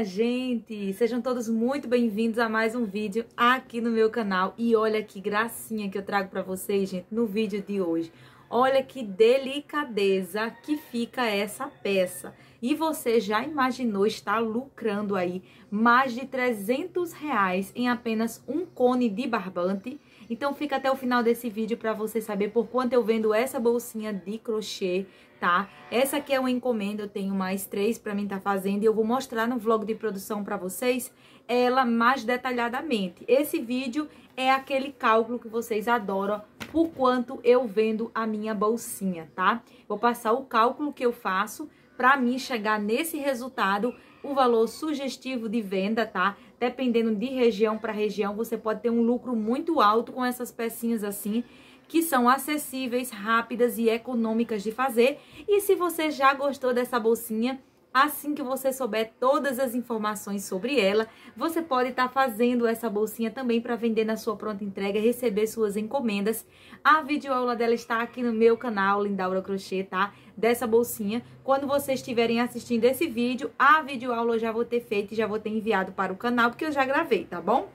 minha gente? Sejam todos muito bem-vindos a mais um vídeo aqui no meu canal. E olha que gracinha que eu trago para vocês, gente, no vídeo de hoje. Olha que delicadeza que fica essa peça. E você já imaginou estar lucrando aí mais de 300 reais em apenas um cone de barbante? Então fica até o final desse vídeo para você saber por quanto eu vendo essa bolsinha de crochê, tá? Essa aqui é uma encomenda, eu tenho mais três para mim estar tá fazendo e eu vou mostrar no vlog de produção para vocês ela mais detalhadamente. Esse vídeo é aquele cálculo que vocês adoram por quanto eu vendo a minha bolsinha, tá? Vou passar o cálculo que eu faço para mim chegar nesse resultado, o valor sugestivo de venda, tá? dependendo de região para região, você pode ter um lucro muito alto com essas pecinhas assim, que são acessíveis, rápidas e econômicas de fazer. E se você já gostou dessa bolsinha, Assim que você souber todas as informações sobre ela, você pode estar tá fazendo essa bolsinha também para vender na sua pronta entrega, receber suas encomendas. A videoaula dela está aqui no meu canal, Lindaura Crochê, tá? Dessa bolsinha. Quando vocês estiverem assistindo esse vídeo, a videoaula eu já vou ter feito e já vou ter enviado para o canal, porque eu já gravei, tá bom?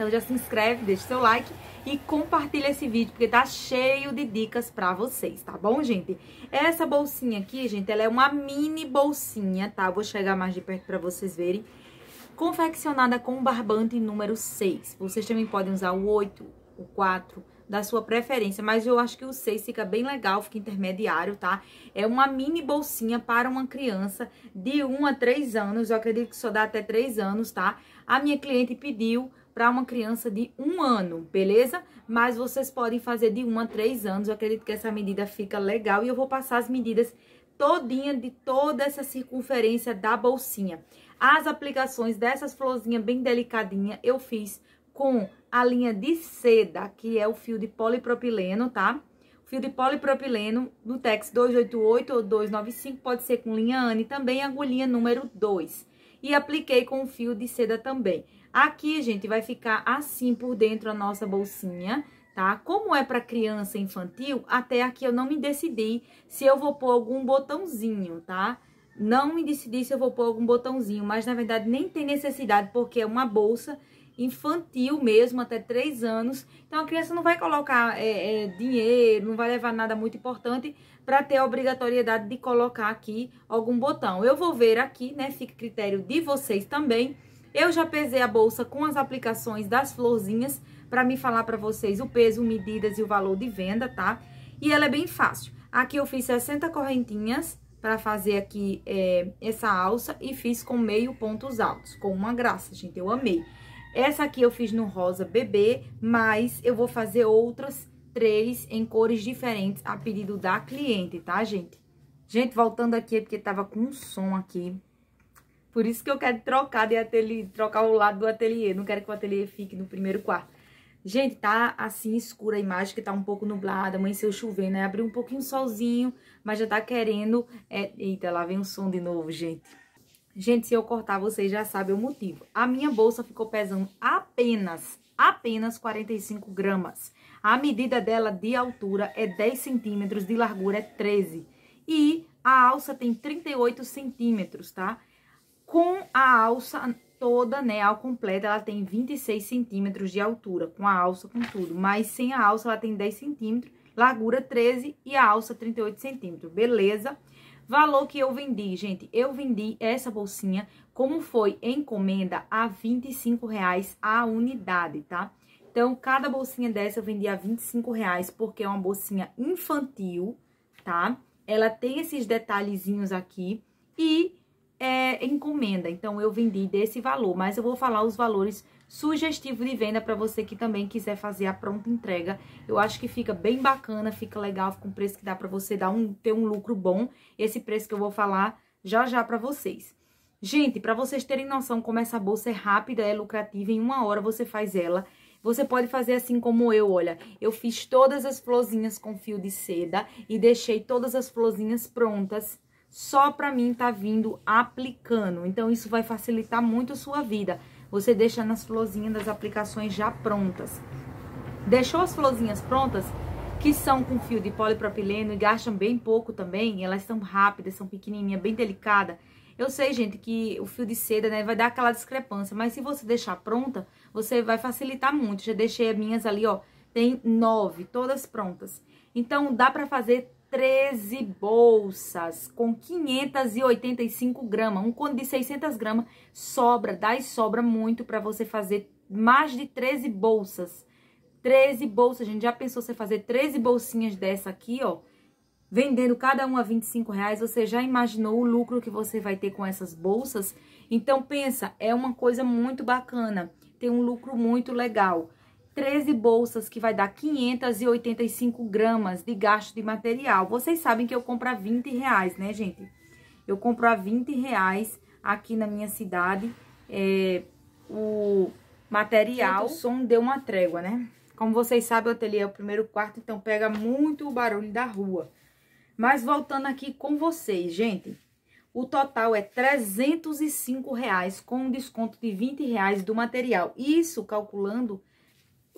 Então já se inscreve, deixa seu like e compartilha esse vídeo, porque tá cheio de dicas pra vocês, tá bom, gente? Essa bolsinha aqui, gente, ela é uma mini bolsinha, tá? Vou chegar mais de perto pra vocês verem. Confeccionada com barbante número 6. Vocês também podem usar o 8, o 4, da sua preferência, mas eu acho que o 6 fica bem legal, fica intermediário, tá? É uma mini bolsinha para uma criança de 1 a 3 anos, eu acredito que só dá até 3 anos, tá? A minha cliente pediu para uma criança de um ano, beleza? Mas vocês podem fazer de um a três anos. Eu acredito que essa medida fica legal e eu vou passar as medidas todinha de toda essa circunferência da bolsinha. As aplicações dessas florzinhas bem delicadinha eu fiz com a linha de seda, que é o fio de polipropileno, tá? Fio de polipropileno no Tex 288 ou 295, pode ser com linha ANE também, agulhinha número 2. E apliquei com fio de seda também. Aqui, gente, vai ficar assim por dentro a nossa bolsinha, tá? Como é para criança infantil, até aqui eu não me decidi se eu vou pôr algum botãozinho, tá? Não me decidi se eu vou pôr algum botãozinho, mas na verdade nem tem necessidade, porque é uma bolsa infantil mesmo, até 3 anos. Então, a criança não vai colocar é, é, dinheiro, não vai levar nada muito importante para ter a obrigatoriedade de colocar aqui algum botão. Eu vou ver aqui, né? Fica critério de vocês também eu já pesei a bolsa com as aplicações das florzinhas para me falar para vocês o peso, medidas e o valor de venda, tá? E ela é bem fácil. Aqui eu fiz 60 correntinhas para fazer aqui é, essa alça e fiz com meio pontos altos, com uma graça, gente, eu amei. Essa aqui eu fiz no rosa bebê, mas eu vou fazer outras três em cores diferentes a pedido da cliente, tá, gente? Gente, voltando aqui, é porque tava com um som aqui. Por isso que eu quero trocar de ateliê, trocar o lado do ateliê. Não quero que o ateliê fique no primeiro quarto. Gente, tá assim escura a imagem, que tá um pouco nublada, amanheceu chovendo, né? Abriu um pouquinho solzinho, mas já tá querendo... É... Eita, lá vem o som de novo, gente. Gente, se eu cortar, vocês já sabem o motivo. A minha bolsa ficou pesando apenas, apenas 45 gramas. A medida dela de altura é 10 centímetros, de largura é 13. E a alça tem 38 centímetros, tá? com a alça toda, né, ao completo, ela tem 26 centímetros de altura, com a alça, com tudo. Mas sem a alça, ela tem 10 centímetros, largura 13 e a alça 38 centímetros, beleza? Valor que eu vendi, gente, eu vendi essa bolsinha, como foi encomenda, a 25 reais a unidade, tá? Então, cada bolsinha dessa eu vendi a 25 reais, porque é uma bolsinha infantil, tá? Ela tem esses detalhezinhos aqui e é, encomenda. Então, eu vendi desse valor, mas eu vou falar os valores sugestivos de venda para você que também quiser fazer a pronta entrega. Eu acho que fica bem bacana, fica legal, fica um preço que dá para você dar um, ter um lucro bom. Esse preço que eu vou falar já já para vocês. Gente, para vocês terem noção como essa bolsa é rápida, é lucrativa, em uma hora você faz ela. Você pode fazer assim como eu, olha, eu fiz todas as florzinhas com fio de seda e deixei todas as florzinhas prontas só para mim tá vindo aplicando. Então, isso vai facilitar muito a sua vida. Você deixa nas florzinhas das aplicações já prontas. Deixou as florzinhas prontas, que são com fio de polipropileno e gastam bem pouco também. Elas são rápidas, são pequenininhas, bem delicada. Eu sei, gente, que o fio de seda, né, vai dar aquela discrepância, mas se você deixar pronta, você vai facilitar muito. Já deixei as minhas ali, ó, tem nove, todas prontas. Então, dá pra fazer 13 bolsas com 585 gramas, um cone de 600 gramas, sobra, dá e sobra muito para você fazer mais de 13 bolsas. 13 bolsas, a gente já pensou você fazer 13 bolsinhas dessa aqui, ó, vendendo cada uma 25 reais, você já imaginou o lucro que você vai ter com essas bolsas? Então pensa, é uma coisa muito bacana, tem um lucro muito legal. 13 bolsas, que vai dar 585 gramas de gasto de material. Vocês sabem que eu compro a 20 reais, né, gente? Eu compro a 20 reais aqui na minha cidade é, o material. O som deu uma trégua, né? Como vocês sabem, o ateliê é o primeiro quarto, então pega muito o barulho da rua. Mas voltando aqui com vocês, gente, o total é 305 reais com um desconto de 20 reais do material. Isso calculando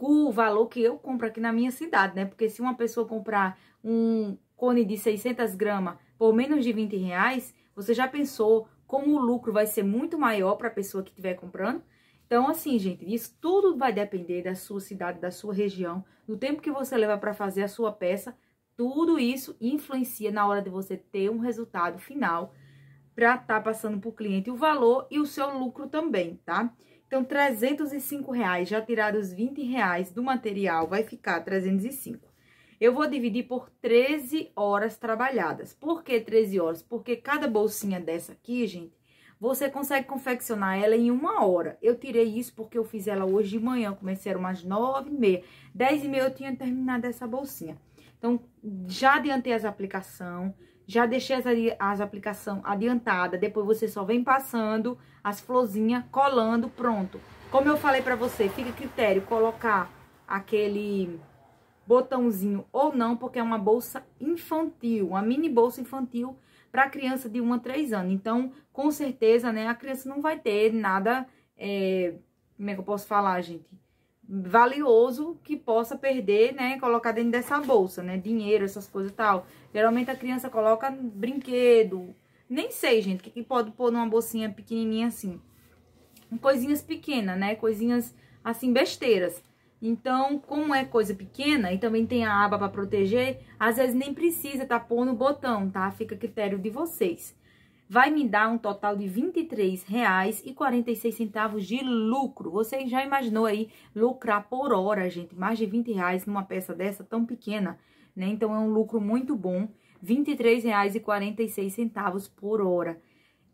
o valor que eu compro aqui na minha cidade, né? Porque se uma pessoa comprar um cone de 600 gramas por menos de 20 reais, você já pensou como o lucro vai ser muito maior para a pessoa que estiver comprando? Então, assim, gente, isso tudo vai depender da sua cidade, da sua região, do tempo que você leva para fazer a sua peça. Tudo isso influencia na hora de você ter um resultado final para estar tá passando para o cliente o valor e o seu lucro também, tá? Então, 305 reais, já tiraram os 20 reais do material, vai ficar 305. Eu vou dividir por 13 horas trabalhadas. Por que 13 horas? Porque cada bolsinha dessa aqui, gente, você consegue confeccionar ela em uma hora. Eu tirei isso porque eu fiz ela hoje de manhã, comecei umas 9 h 30 10 h 30 eu tinha terminado essa bolsinha. Então, já adiantei as aplicações. Já deixei as, as aplicação adiantada, depois você só vem passando as florzinhas, colando, pronto. Como eu falei pra você, fica critério colocar aquele botãozinho ou não, porque é uma bolsa infantil, uma mini bolsa infantil para criança de 1 a 3 anos. Então, com certeza, né, a criança não vai ter nada, é, como é que eu posso falar, gente? valioso que possa perder, né, colocar dentro dessa bolsa, né, dinheiro, essas coisas e tal. Geralmente a criança coloca brinquedo, nem sei, gente, o que, que pode pôr numa bolsinha pequenininha assim. Coisinhas pequenas, né, coisinhas assim, besteiras. Então, como é coisa pequena e também tem a aba para proteger, às vezes nem precisa tá pondo o botão, tá? Fica a critério de vocês vai me dar um total de R$ 23,46 de lucro. Você já imaginou aí lucrar por hora, gente? Mais de R$ reais numa peça dessa tão pequena, né? Então é um lucro muito bom, R$ 23,46 por hora.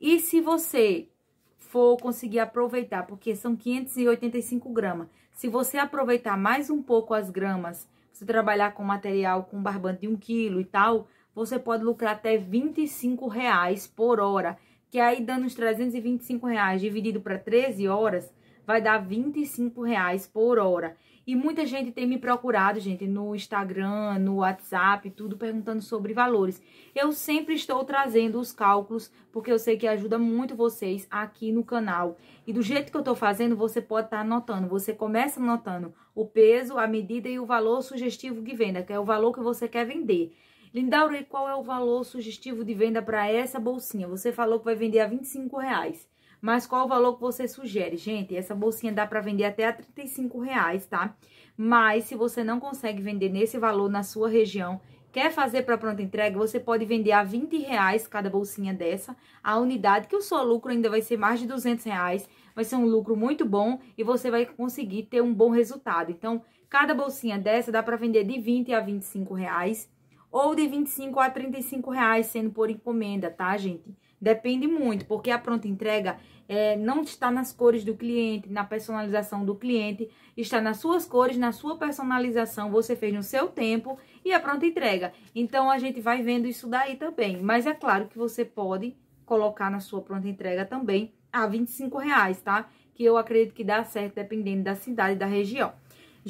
E se você for conseguir aproveitar, porque são 585 gramas, se você aproveitar mais um pouco as gramas, você trabalhar com material com barbante de 1 um quilo e tal, você pode lucrar até 25 reais por hora, que aí dando os 325 reais dividido para 13 horas, vai dar 25 reais por hora. E muita gente tem me procurado, gente, no Instagram, no WhatsApp, tudo perguntando sobre valores. Eu sempre estou trazendo os cálculos, porque eu sei que ajuda muito vocês aqui no canal. E do jeito que eu estou fazendo, você pode estar tá anotando. Você começa anotando o peso, a medida e o valor sugestivo de venda, que é o valor que você quer vender. Lindaura, qual é o valor sugestivo de venda para essa bolsinha? Você falou que vai vender a 25 reais. Mas qual o valor que você sugere? Gente, essa bolsinha dá para vender até a 35 reais, tá? Mas se você não consegue vender nesse valor na sua região, quer fazer para pronta entrega, você pode vender a 20 reais cada bolsinha dessa, a unidade, que o seu lucro ainda vai ser mais de 200 reais, vai ser um lucro muito bom e você vai conseguir ter um bom resultado. Então, cada bolsinha dessa dá para vender de 20 a 25 reais, ou de 25 a 35 reais, sendo por encomenda, tá, gente? Depende muito, porque a pronta entrega é, não está nas cores do cliente, na personalização do cliente, está nas suas cores, na sua personalização, você fez no seu tempo e a pronta entrega. Então, a gente vai vendo isso daí também, mas é claro que você pode colocar na sua pronta entrega também a 25 reais, tá? Que eu acredito que dá certo dependendo da cidade e da região.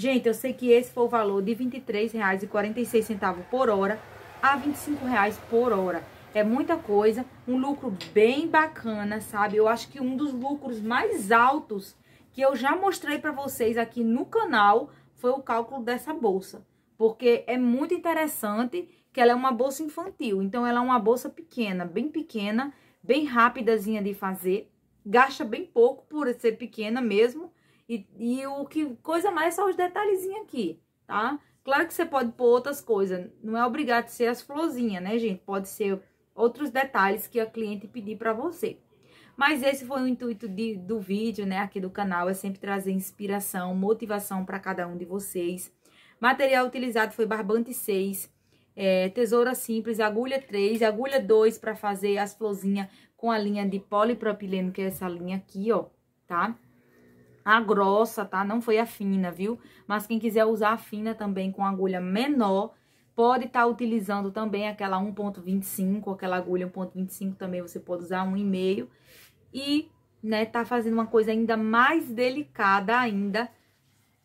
Gente, eu sei que esse foi o valor de R$ 23,46 por hora a R$ 25,00 por hora. É muita coisa, um lucro bem bacana, sabe? Eu acho que um dos lucros mais altos que eu já mostrei para vocês aqui no canal foi o cálculo dessa bolsa. Porque é muito interessante que ela é uma bolsa infantil. Então, ela é uma bolsa pequena, bem pequena, bem rapidazinha de fazer. Gasta bem pouco por ser pequena mesmo. E, e o que coisa mais são os detalhezinhos aqui, tá? Claro que você pode pôr outras coisas, não é obrigado a ser as florzinhas, né, gente? Pode ser outros detalhes que a cliente pedir para você. Mas esse foi o intuito de, do vídeo, né, aqui do canal, é sempre trazer inspiração, motivação para cada um de vocês. Material utilizado foi barbante 6, é, tesoura simples, agulha 3, agulha 2 para fazer as florzinhas com a linha de polipropileno, que é essa linha aqui, ó, tá? a grossa, tá? Não foi a fina, viu? Mas quem quiser usar a fina também com agulha menor, pode estar tá utilizando também aquela 1.25, aquela agulha 1.25 também você pode usar 1,5. E, né, tá fazendo uma coisa ainda mais delicada ainda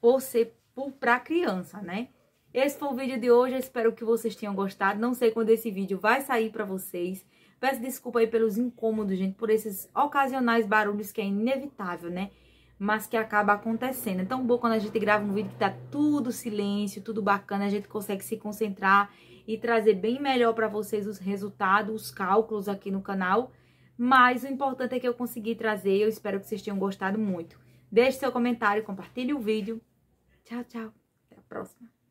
por ser pra criança, né? Esse foi o vídeo de hoje, espero que vocês tenham gostado. Não sei quando esse vídeo vai sair para vocês. Peço desculpa aí pelos incômodos, gente, por esses ocasionais barulhos que é inevitável, né? mas que acaba acontecendo. É tão bom quando a gente grava um vídeo que tá tudo silêncio, tudo bacana, a gente consegue se concentrar e trazer bem melhor para vocês os resultados, os cálculos aqui no canal. Mas o importante é que eu consegui trazer, eu espero que vocês tenham gostado muito. Deixe seu comentário, compartilhe o vídeo. Tchau, tchau. Até a próxima.